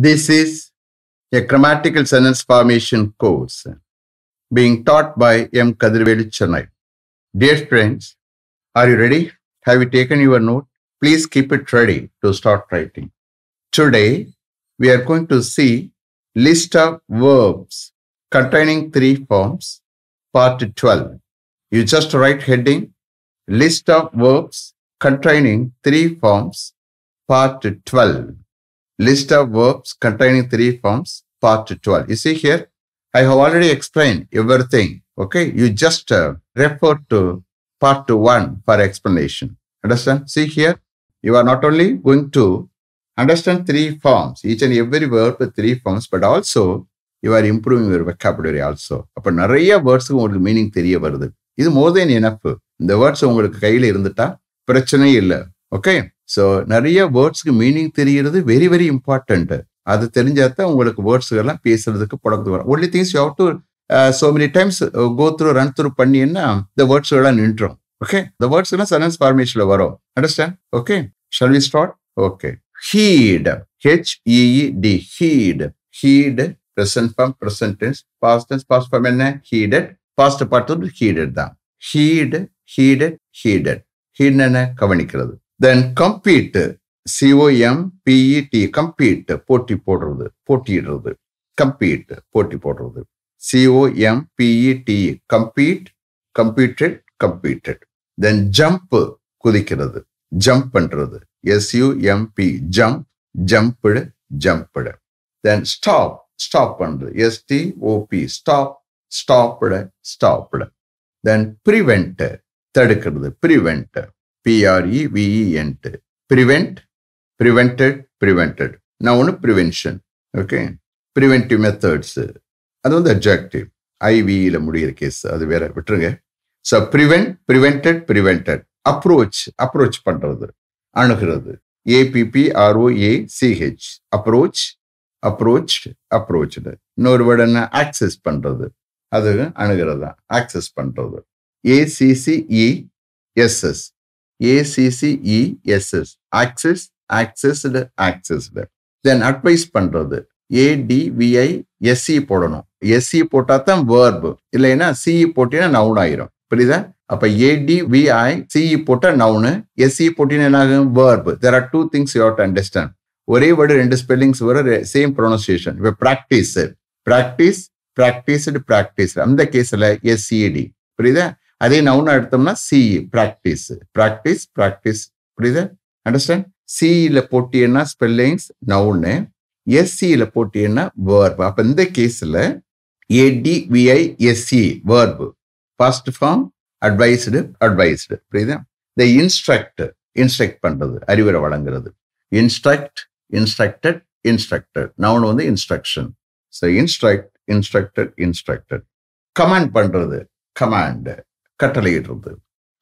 This is a grammatical sentence formation course being taught by M. Kadirvelu Chennai. Dear friends, are you ready? Have you taken your note? Please keep it ready to start writing. Today, we are going to see list of verbs containing three forms, part 12. You just write heading, list of verbs containing three forms, part 12. List of verbs containing three forms, part 12. You see here, I have already explained everything. Okay, you just uh, refer to part 1 for explanation. Understand? See here, you are not only going to understand three forms, each and every verb with three forms, but also you are improving your vocabulary also அப்போ நிறைய வேர்ட்ஸுக்கு உங்களுக்கு meaning தெரிய வருது இது மோர் தென் இனப்பு இந்த words உங்களுக்கு கையில் இருந்துட்டா பிரச்சனையே இல்லை ஓகே ஸோ நிறைய வேர்ட்ஸ்க்கு மீனிங் தெரிகிறது வெரி வெரி இம்பார்ட்டண்ட் அது தெரிஞ்சால் தான் உங்களுக்கு வேர்ட்ஸுகள்லாம் பேசுறதுக்கு புழக்கத்துக்கு வரும் only things you have to so many times go through run through பண்ணின்னா இந்த வேர்ட்ஸ்கெல்லாம் நின்றோம் ஓகே இந்த வேர்ட்ஸ் எல்லாம் சென்டென்ஸ் ஃபார்மேஷனில் வரும் understand okay shall we start okay heat T heat heat present form present tense past tense past form என்ன heated past part heated தான் ஹீடு ஹீடட் ஹீடட் ஹீட் என்ன கவனிக்கிறது தென் சிஓஎம் பிஇடி கம்பீட்டு போட்டி போடுறது போட்டிடுறது கம்பீட் போட்டி போடுறது சிஓஎம்பிஇடி கம்பீட் கம்ப்யூட்டட் கம்ப்யூட்டட் தென் jump குதிக்கிறது jump பண்ணுறது எஸ்யூஎம்பி ஜம்ப் ஜம்ப்டு ஜம்ப்டு தென் ஸ்டாப் ஸ்டாப் பண்ணுறது எஸ்டி ஓபி ஸ்டாப் ஸ்டாப்பிட ஸ்டாப்டு தென் ப்ரிவெண்ட் தடுக்கிறது ப்ரிவெண்ட் பிஆர்இவிஇஎன்ட்டு ப்ரிவெண்ட் ப்ரிவென்டட் ப்ரிவென்டட் நான் ஒன்று ப்ரிவென்ஷன் ஓகே ப்ரிவென்டிவ் மெத்தட்ஸு அது வந்து அப்ஜெக்டிவ் ஐவியில் முடியிற கேஸ் அது வேற விட்டுருங்க so prevent prevented prevented approach approach பண்ணுறது அணுகிறது A P P R O A C H approach approach approach இன்னொரு வேர்டு என்ன ஆக்சஸ் பண்ணுறது அது அணுகிறது தான் ஆக்சஸ் பண்ணுறது A C C E S S A C C E S S access accessed accessed then advise பண்ணுறது ஏடிவிஐ எஸ்சி போடணும் எஸ்சி e போட்டால் தான் வேர்பு இல்லைன்னா சிஇ e போட்டினா நவுன் ஆயிரும் புரியுதா அப்ப ஏடிவிஐ சிஇ e போட்டா நவுனு எஸ்சி போட்டினா என்ன ஆகும் verb there are two things you have understand ஒரே வேர்டு ரெண்டு ஸ்பெல்லிங்ஸ் வர சேம் ப்ரொனன்சியேஷன் இப்போ ப்ராக்டிஸ் ப்ராக்டிஸ் ப்ராக்டிஸ்டு ப்ராக்டிஸ் அந்த கேஸில் எஸ்சிடி புரியுதா அதே நவுன் எடுத்தோம்னா சி ப்ராக்டிஸ் ப்ராக்டிஸ் ப்ராக்டிஸ் புரியுது அண்டர்ஸ்டாண்ட் சிஇல போட்டியன்னா ஸ்பெல்லிங்ஸ் நவுனு எஸ்சியில் போட்டியன்னா வேர்பு அப்போ இந்த கேஸில் S C verb first form advised advised புரியுதா இந்த இன்ஸ்ட்ரக்ட் இன்ஸ்ட்ரக்ட் பண்ணுறது அறிவுரை வழங்குறது இன்ஸ்ட்ரக்ட் இன்ஸ்ட்ரக்டட் இன்ஸ்ட்ரக்டட் நவுன் வந்து instruction so instruct instructed instructed command பண்ணுறது கமாண்டு கட்டளையிடுறது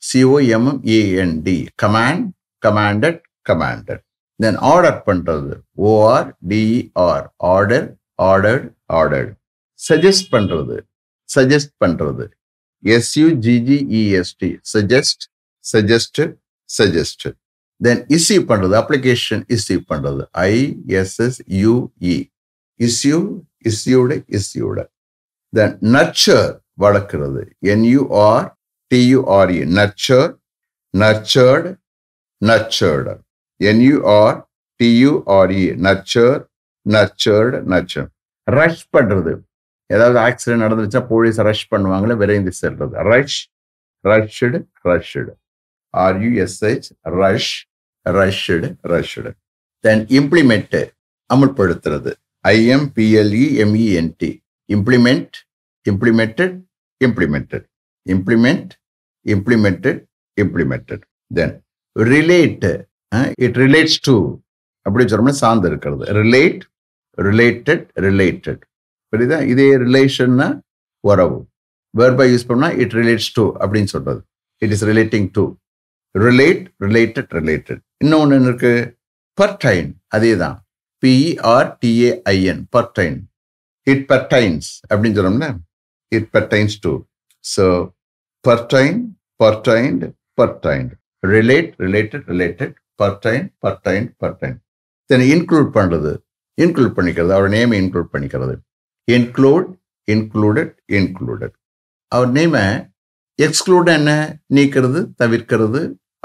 சிஓஎம்இஎன்டி கமாண்ட் கமாண்டட் கமாண்டட் தென் ஆர்டர் பண்ணுறது OR டிஇஆர் order order order suggest பண்ணுறது சஜஸ்ட் பண்ணுறது எஸ்யூஜிஜிஇஎஸ்டி சஜஸ்ட் சஜஸ்ட் சஜஸ்ட் தென் இஸ்யூ பண்ணுறது அப்ளிகேஷன் இஸ்யூ பண்ணுறது ஐஎஸ்எஸ்யூஇ இஸ்யூ இஸ்யூடு இஸ்யூடு தென் நர்ச்சர் வளர்க்குறது என்யூஆர் T U R nurtured e, nurture, nurtured, nurtured. N U R e, T U R rush e, பண்ணுறது ஏதாவது accident நடந்துருச்சா police rush பண்ணுவாங்களே விரைந்து செல்றது rush rushed rushed ஆர்யூஎஸ்ஹெச் rush rushed rushed then implement அமுல்படுத்துறது ஐஎம்பிஎல்இஎம்இஎன்டி implement implemented implemented implement implemented, implemented. Then relate uh, it relates to, அப்படி சொன்னோம்னா சார்ந்து இருக்கிறது relate related related புரியுதா இதே ரிலேஷன்னா உறவு வேர்பாய் யூஸ் பண்ணால் இட் ரிலேட்ஸ் டு அப்படின்னு சொல்கிறது it is relating to relate related related இன்னொன்று இருக்கு பர்டைன் அதே தான் பிஇஆர்டிஏஐஎன் பர்டைன் இட் பர்டைன்ஸ் அப்படின்னு சொன்னோம்னா it pertains to so pertain, pertained, pertained. Relate, related, related, pertain, pertain, pertain. Then include பண்ணுறது இன்க்ளூட் பண்ணிக்கிறது அவர் நேமை இன்க்ளூட் பண்ணிக்கிறது இன்க்ளூட் இன்க்ளூடட் இன்க்ளூடட் அவர் நேமை எக்ஸ்க்ளூட் என்ன நீக்கிறது தவிர்க்கிறது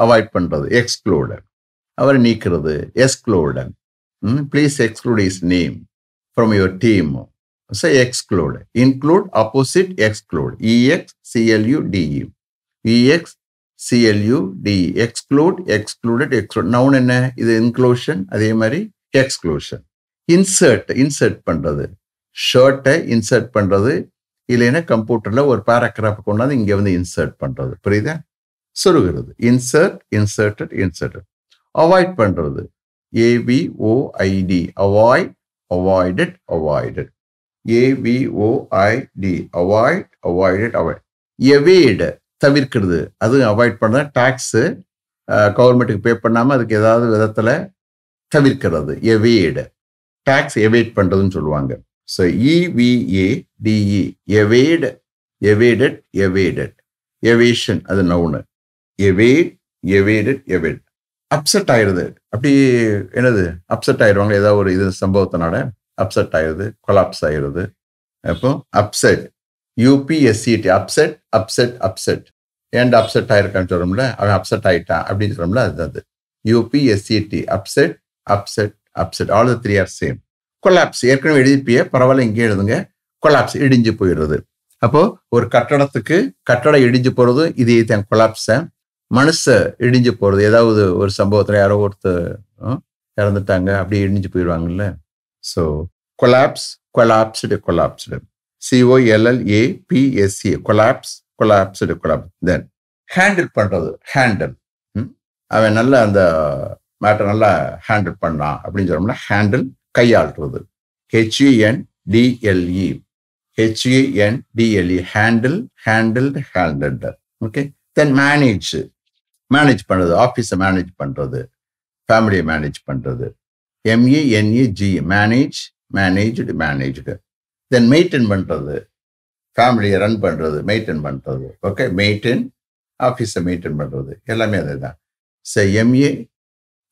அவாய்ட் பண்ணுறது எக்ஸ்க்ளூடட் அவரை நீக்கிறது எக்ஸ்க்ளூடன் please exclude his name from your team say exclude. Include opposite exclude. E-X-C-L-U-D-E. E. E e. Exclude, excluded, exclude. Noun என்ன இது இன்க்ளூஷன் அதே மாதிரி எக்ஸ்க்ளூஷன் இன்சர்ட் இன்சர்ட் பண்ணுறது ஷர்ட்டை இன்சர்ட் பண்ணுறது இல்லைன்னா கம்ப்யூட்டரில் ஒரு பேராகிராஃப் கொண்டாந்து இங்கே வந்து இன்சர்ட் பண்ணுறது புரியுதா சொருகிறது இன்சர்ட் இன்சர்டட் இன்சர்டட் அவாய்ட் பண்ணுறது A B O I D avoid avoided avoided A V O I D avoid avoided avoid evade தவிர்க்கிறது அது அவாய்ட் பண்ண டேக்ஸு கவர்மெண்ட்டுக்கு பே பண்ணாமல் அதுக்கு ஏதாவது விதத்தில் தவிர்க்கிறது எவேடு டேக்ஸ் எவேட் பண்ணுறதுன்னு சொல்லுவாங்க so E V A D E evade evaded evaded evasion அது noun evade evaded evade upset ஆயிடுது அப்படி என்னது அப்செட் ஆயிடுவாங்க ஏதாவது ஒரு இது சம்பவத்தினால அப்செட் ஆயிடுது கொலாப்ஸ் ஆயிடுது அப்போ upset U P S C T upset upset upset ஏன் அப்செட் ஆயிருக்கான்னு சொல்கிறோம்ல அவன் அப்செட் ஆயிட்டான் அப்படின்னு சொல்கிறோம்ல அது அது U P S C T upset upset upset all three are same collapse ஏற்கனவே எழுதிப்பியே பரவாயில்ல இங்கே எழுதுங்க கொலாப்ஸ் இடிஞ்சு போயிடுறது அப்போ ஒரு கட்டடத்துக்கு கட்டடம் இடிஞ்சு போகிறது இது தான் கொலாப்ஸை மனுஷ இடிஞ்சு போகிறது ஏதாவது ஒரு சம்பவத்தில் யாரோ ஒருத்தர் இறந்துட்டாங்க அப்படியே இடிஞ்சு போயிடுவாங்கல்ல So collapse, collapsed, collapsed. C-O-L-L-A-P-S-E, collapse, collapsed, collapsed. Then handle பண்ணுறது ஹேண்டில் அவன் நல்லா அந்த மேட்டர் நல்லா ஹேண்டில் பண்ணான் அப்படின்னு சொன்னோம்னா ஹேண்டில் கையாள்றது H E N D L E H E N D L E handle handle handled okay then manage manage பண்ணுறது ஆஃபீஸை மேனேஜ் பண்ணுறது ஃபேமிலியை மேனேஜ் பண்ணுறது M E N E G manage managed managed then maintain பண்ணுறது ஃபேமிலியை ரன் பண்ணுறது மெயின்டைன் பண்ணுறது ஓகே மெயின்டைன் ஆஃபீஸை மெயின்டைன் பண்ணுறது எல்லாமே அதே தான் சரி எம்ஏ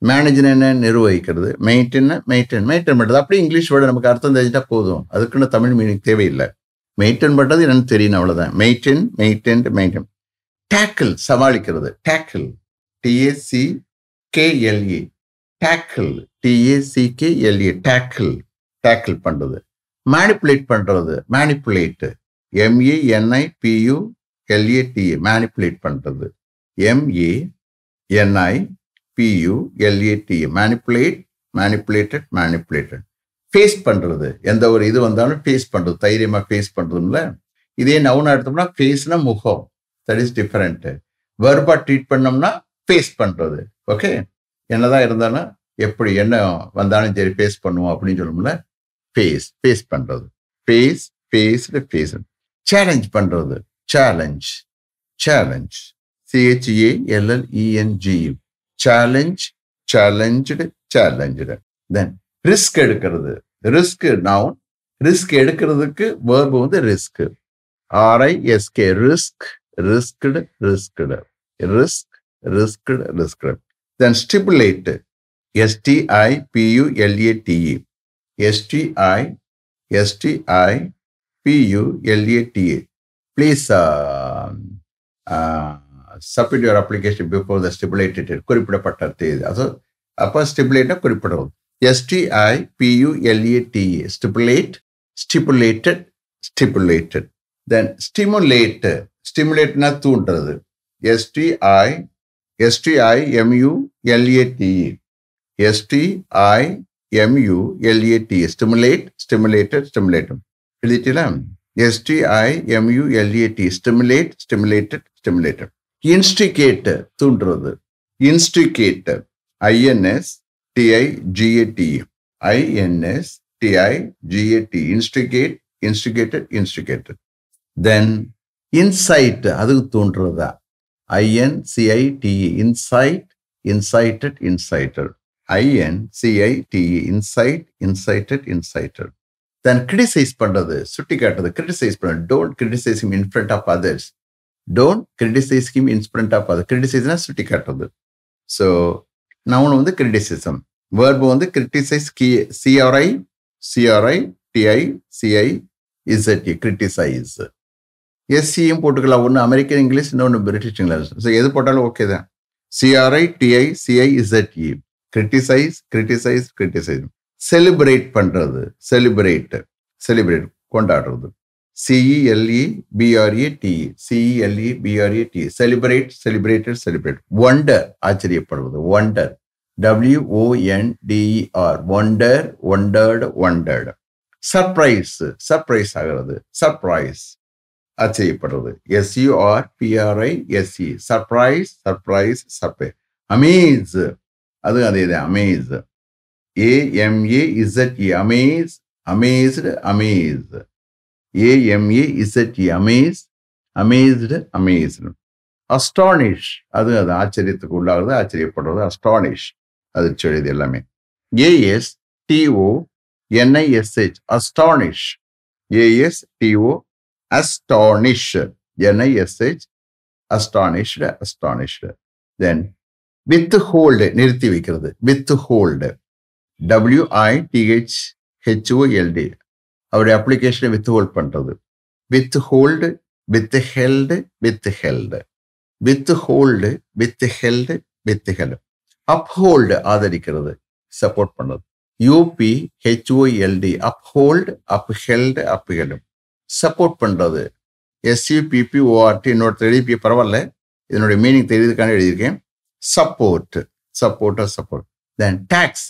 மேனேஜ்னு என்ன நிர்வகிக்கிறது மெயின்டைன் மெயின்டைன் மெயின்டைன் பண்ணுறது அப்படியே இங்கிலீஷ் வேர்டு நமக்கு அர்த்தம் தெரிஞ்சுட்டா போதும் அதுக்குன்னு தமிழ் மீனிங் தேவையில்லை மெயின்டைன் பண்ணுறது என்னென்னு தெரியும் அவ்வளோதான் மெயின்டைன் மெயின்டைன் மெயின்டைன் டேக்கிள் சமாளிக்கிறது tackle T A C K L E tackle T A C K L E tackle tackle பண்ணுறது மேனிப்புலேட் பண்ணுறது manipulate M A N I P U L A T A manipulate பண்ணுறது M A N I P U L A T A manipulate manipulated manipulated face பண்ணுறது எந்த ஒரு இது வந்தாலும் ஃபேஸ் பண்ணுறது தைரியமாக ஃபேஸ் பண்ணுறதுல இதே நவுனா எடுத்தோம்னா ஃபேஸ்னா முகம் தட் இஸ் டிஃப்ரெண்ட்டு வெர்பா ட்ரீட் பண்ணோம்னா ஃபேஸ் பண்ணுறது ஓகே என்னதான் இருந்தாலும் எப்படி என்ன வந்தாலும் சரி ஃபேஸ் பண்ணுவோம் அப்படின்னு சொல்லணும்ல ஃபேஸ் ஃபேஸ் பண்ணுறது ஃபேஸ் ஃபேஸ்டு ஃபேஸ் சேலஞ்ச் பண்ணுறது challenge challenge C H A L L E N G challenge challenge challenge then risk எடுக்கிறது ரிஸ்க் நவுன் ரிஸ்க் எடுக்கிறதுக்கு வேர்பு வந்து risk R I S K risk risked risked risk risked risked then stipulate s-t-i-p-u-l-a-t-e s-t-i-s-t-i-p-u-l-a-t-e please uh, uh, submit your application before the stipulated குறிப்பிடப்பட்ட தேதி அது அப்போ ஸ்டிபுலேட்னா குறிப்பிடுவது STI பியூஎல்ஏடிஇ ஸ்டிபுலேட் stipulated stipulated தென் stimulate ஸ்டிமுலேட்னா தூண்டுறது STI S-T-I-M-U-L-A-T-E. S-T-I-M-U-L-A-T-E. Stimulate, stimulated, stimulatum. எழுதிட்டீங்களா எஸ்டிஐஎம்யூஎல்ஏடி stimulate stimulated stimulated instigate தூண்டுறது instigate INS DI GAT INS DI GAT instigate instigated instigated தென் inside அதுக்கு தூண்டுறதா ஐஎன்சிஐடிஇ inside இன்சைட்டட் இன்சைட்டட் ஐஎன்சிஐடிஇ inside இன்சைட்டட் இன்சைட்டட் தென் criticise பண்ணுறது சுட்டி காட்டுறது criticise பண்ணுறது don't criticise him in front of others don't criticise him in front of other கிரிட்டிசைஸ்னா சுட்டி காட்டுறது so noun வந்து criticism verb வந்து criticise கி C R I C R I T I C I Z A criticise எஸ்சியும் போட்டுக்கலாம் ஒன்று அமெரிக்கன் இங்கிலீஷ் இன்னொன்று பிரிட்டிஷ் இங்கிலீஷ் ஸோ எது போட்டாலும் ஓகே தான் C R I T I C I Z E criticise criticise criticise celebrate பண்ணுறது செலிப்ரேட் செலிப்ரேட் கொண்டாடுறது C E L E B R E T E C E L E B R E T celebrate celebrated celebrate wonder ஆச்சரியப்படுவது wonder W O N D E R wonder wondered wondered surprise surprise ஆகிறது surprise அது செய்யப்படுறது S U R P R I S E surprise surprise surprise amaze அது அதே இது amaze A M A Z E amaze amazed amaze A M A Z E amaze amazed amaze astonish அது அது ஆச்சரியத்துக்கு உள்ளாகிறது ஆச்சரியப்படுறது அஸ்டானிஷ் அது சொல்லியது எல்லாமே A S T O N I S H astonish A S T O astonish astonished. N-I-S-H, astonished, astonished. Then, withhold, நிறுத்தி வைக்கிறது. ஹெச்ஓஎல்டி அவருடைய அப்ளிகேஷனை with hold h with hold with அவருடைய with withhold with hold with withheld with withheld up hold ஆதரிக்கிறது support பண்ணுறது UP HOLD அப் அப் hold அப்ஹோல்டு அப் அப்ஹெல்டு support பண்ணுறது எஸ்யூபிபிஓஆர்டி ORD என்னோட பரவாயில்ல இதனுடைய மீனிங் தெரியுதுக்கான எழுதியிருக்கேன் சப்போர்ட் சப்போர்ட் சப்போர்ட் தென் டேக்ஸ்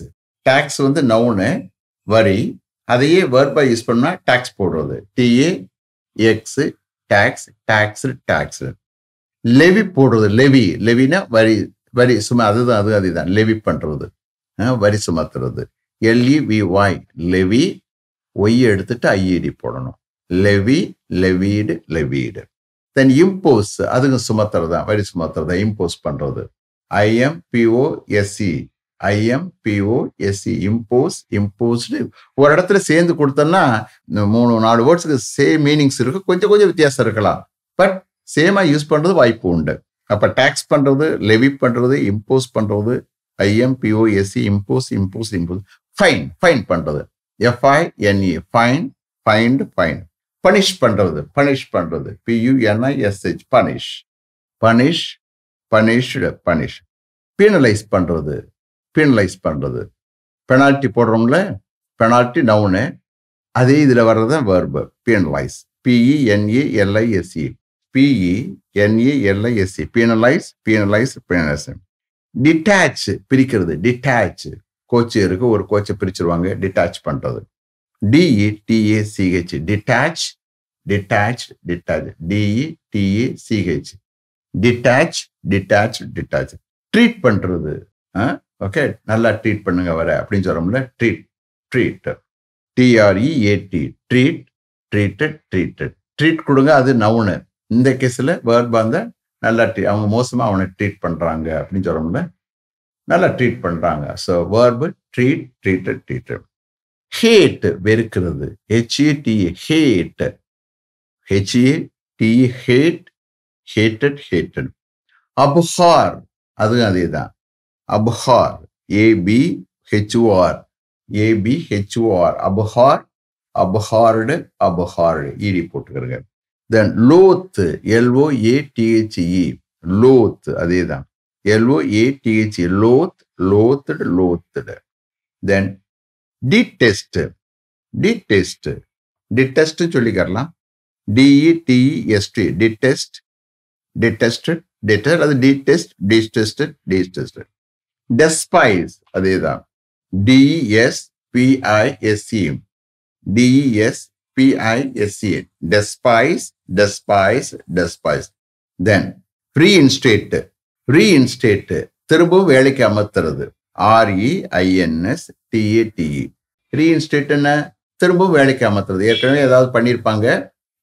டேக்ஸ் வந்து நவுனு வரி அதையே வேர்பா யூஸ் பண்ணால் டேக்ஸ் போடுறது DA X tax tax tax Levy போடுறது லெவி லெவினா வரி வரி சும்மா அதுதான் அது அதுதான் லெவி பண்ணுறது வரி சுமத்துறது L E V Y levy Y எடுத்துட்டு ஐஇடி e போடணும் levy levied levied then impose அதுங்க சுமத்துறது தான் வரி சுமத்துறது இம்போஸ் பண்ணுறது I M S E I M S E impose imposed ஒரு இடத்துல சேர்ந்து கொடுத்தோன்னா மூணு நாலு வேர்ட்ஸுக்கு சேம் மீனிங்ஸ் இருக்கு கொஞ்சம் கொஞ்சம் வித்தியாசம் இருக்கலாம் பட் சேமாக யூஸ் பண்ணுறது வாய்ப்பு உண்டு அப்போ டேக்ஸ் பண்ணுறது லெவி பண்ணுறது இம்போஸ் பண்ணுறது I M S E impose impose impose fine fine பண்ணுறது எஃப்ஐஎன்இ ஃபைன் ஃபைன்டு ஃபைன் பனிஷ் பண்ணுறது பனிஷ் பண்ணுறது பியூஎன்ஐஎஸ்ஹெச் punish punish punished punish penalise பண்ணுறது பீனலைஸ் பண்ணுறது பெனால்ட்டி போடுறோம்ல பெனால்ட்டி நவுனு அதே இதில் வர்றது தான் verb penalise NA பிஇஎன்ஏஎல்ஐஎஸ்சி penalise penalise penalise detach பிரிக்கிறது டிட்டாச் கோச்சு இருக்கு ஒரு கோச்சை பிரிச்சிருவாங்க டிட்டாச் பண்ணுறது டிஇடிஏசிஹெச் detach detach detach டிஇடிஏசிஹெச் detach detach detach treat பண்ணுறது ஓகே நல்லா ட்ரீட் பண்ணுங்க வர அப்படின்னு சொல்கிறோம்ல treat treat T R E A T treat treated treated treat கொடுங்க அது நவுனு இந்த கேஸில் வேர்ட் பாந்த நல்லா ட்ரீ அவங்க மோசமாக அவனை ட்ரீட் பண்ணுறாங்க அப்படின்னு சொல்கிறோம்ல நல்லா ட்ரீட் பண்ணுறாங்க so verb treat treated treated hate வெறுக்கிறது T hate H A T hate hated hated abhor அதுவும் அதே தான் abhor A B H O R A B H O R abhor abhorred abhorred E D போட்டுக்கிறங்க then loathe L O A T H E e. Loathe அதே தான் L O A T H E e, loathe loathed loathed then D detest detest detest சொல்லிக்கலாம் D E D E S T detest detested deter அது detest detested detested despise அதே தான் D S P I S C DS பிஐஎஸ்சி despise despise despise then reinstate reinstate திரும்பவும் வேலைக்கு அமர்த்துறது ஆர்இஐஎன்எஸ் DE reinstate என்ன திரும்பவும் வேலைக்கு அமர்த்துறது ஏற்கனவே ஏதாவது பண்ணியிருப்பாங்க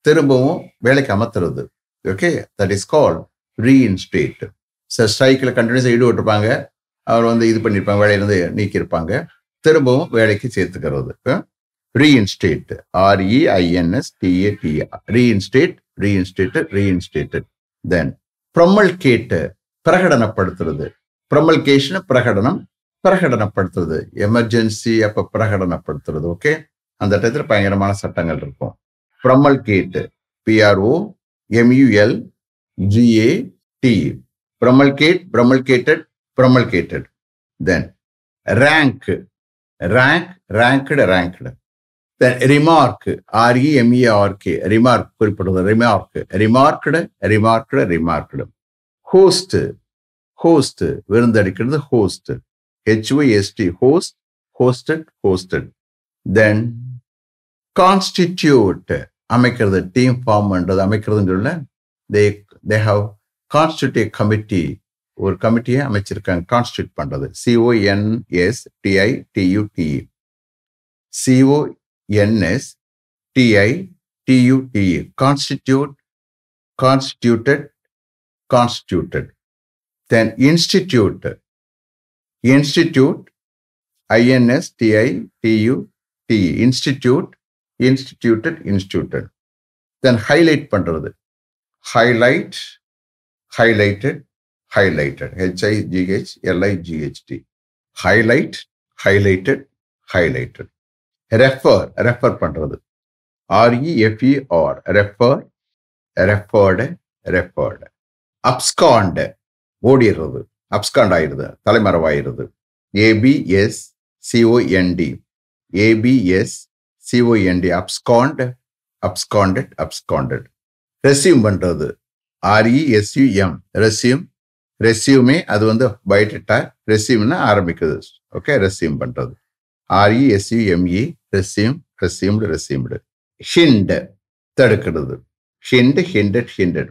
திரும்பவும் வேலைக்கு அமர்த்துறது okay that is call reinstate sir ஸ்ட்ரைக்கில் கண்டினியூஸாக ஈடுபட்டிருப்பாங்க அவர் வந்து இது பண்ணியிருப்பாங்க வேலையிலிருந்து நீக்கியிருப்பாங்க திரும்பவும் வேலைக்கு சேர்த்துக்கிறது reinstate R E I N S T A T A reinstate reinstate reinstated then promulgate பிரகடனப்படுத்துறது ப்ரொமல்கேஷன் பிரகடனம் பிரகடனப்படுத்துறது எமர்ஜென்சி அப்போ பிரகடனப்படுத்துறது ஓகே அந்த இடத்துல பயங்கரமான சட்டங்கள் இருக்கும் promulgate P R O M U L G A T promulgate promulgated promulgated then rank rank ranked ranked then remark M E R K remark குறிப்பிடுவது remark remarked remarked remarked host host விருந்தடிக்கிறது host H-O-S-T, host, hosted, hosted. Then constitute, அமைக்கிறது team form பண்றது அமைக்கிறதுன்னு சொல்ல they they have constitutive committee ஒரு கமிட்டியை அமைச்சிருக்காங்க constitute பண்ணுறது C O N S T I T U T E C O N S T I T U T E constitute constituted constituted then institute institute I N S T I T U DE institute instituted instituted then highlight பண்ணுறது highlight highlighted highlighted H I G H L I G H T highlight highlighted highlighted refer refer பண்ணுறது R E R E F E R refer referred referred abscond ஓடிடுறது abscond ஆயிடுது தலைமறைவாயிடுது A B S C O N D A B S C O N D abscond absconded absconded resume பண்ணுறது R E S U M e resume resume அது வந்து biodata ரெசியூம்னா ஆரம்பிக்குது okay resume பண்ணுறது R E S U M E e e, resume resumed resumed hinder தடுக்கிறது ஹிண்ட் ஹிண்டட் ஹிண்டட்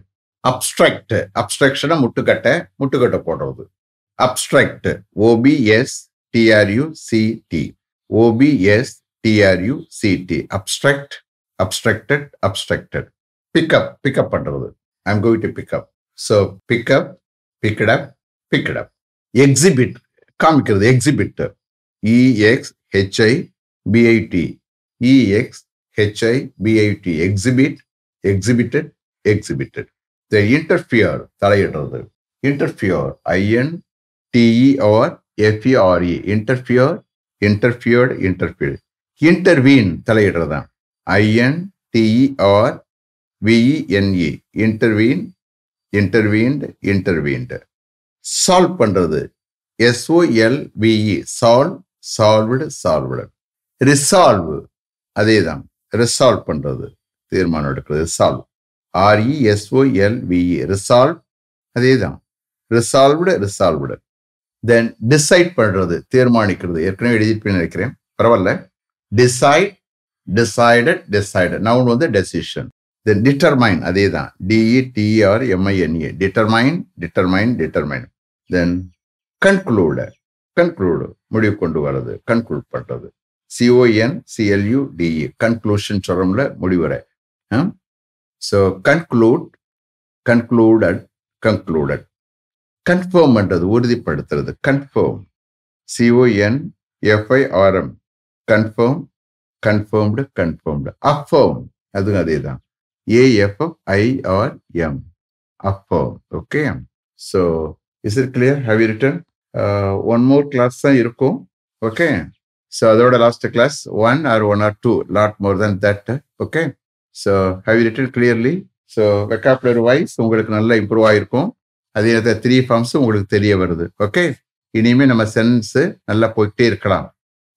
அப்ஸ்ட்ரக்ட் அப்ஸ்ட்ரக்ஷனா முட்டுக்கட்டை முட்டுக்கட்டை போடுறது obstruct O B S T R U C T O B S T R U C T obstruct obstructed obstructed pick up pick up பண்ணுறது I am going to pick up so pick up picked up picked up exhibit காமிக்கிறது exhibit E X H I B I T E X H I B I T exhibit exhibited exhibited இந்த interfere தலையிடுறது interfere I N T E R F E R E interfere interfered interfere intervene தலையிடுறது தான் I N T E R V E N E intervene intervened intervened solve பண்ணுறது S O L V E solve solved solved resolve அதே தான் resolve பண்ணுறது தீர்மானம் எடுக்கிறது solve ஆர்இஎஸ்ஓஎல்விஇ resolve அதே தான் ரிசால்வ்டு ரிசால்வ்டு தென் டிசைட் பண்ணுறது தீர்மானிக்கிறது ஏற்கனவே எழுதிட்டு நினைக்கிறேன் பரவாயில்ல டிசைட் டிசைடட் டிசைடட் நவுன் வந்து டெசிஷன் தென் டிட்டர்மைன் அதே தான் D E T R M I N A determine determine determine then conclude conclude முடிவு கொண்டு வர்றது கன்க்ளூட் பண்ணுறது சிஓஎன் சிஎல்யூ டிஇ கன்க்ளூஷன் சொல்கிறோம்ல முடிவுரை So conclude, கன்க்ளூடட் concluded. கன்ஃபர்ம்ன்றது உறுதிப்படுத்துறது confirm C O N F I R M confirm confirmed confirmed affirm அதுவும் அதே தான் A F F I R M affirm okay so is it clear have you written one more class தான் இருக்கும் ஓகே ஸோ அதோட last class one or one or two lot more then that okay so have written clearly so vocabulary wise உங்களுக்கு நல்லா improve ஆகிருக்கும் அதே நேரத்தில் three ஃபார்ம்ஸும் உங்களுக்கு தெரிய வருது ஓகே இனிமேல் நம்ம சென்ஸு நல்லா போய்கிட்டே இருக்கலாம்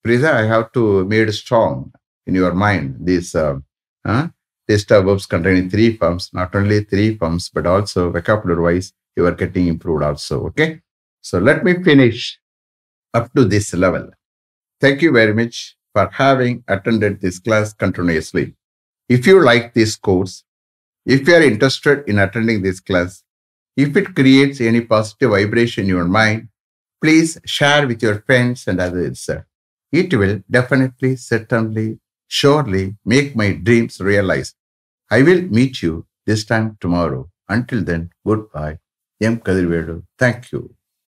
Preetha I have to made strong in your mind these disturbs containing three forms not only three forms but also vocabulary wise your getting improved also okay so let me finish up to this level thank you very much for having attend this class continuously If you like this course, if you are interested in attending this class, if it creates any positive vibration in your mind, please share with your friends and others. It will definitely, certainly, surely make my dreams realized. I will meet you this time tomorrow. Until then, goodbye. M. Kadirvedu. Thank you.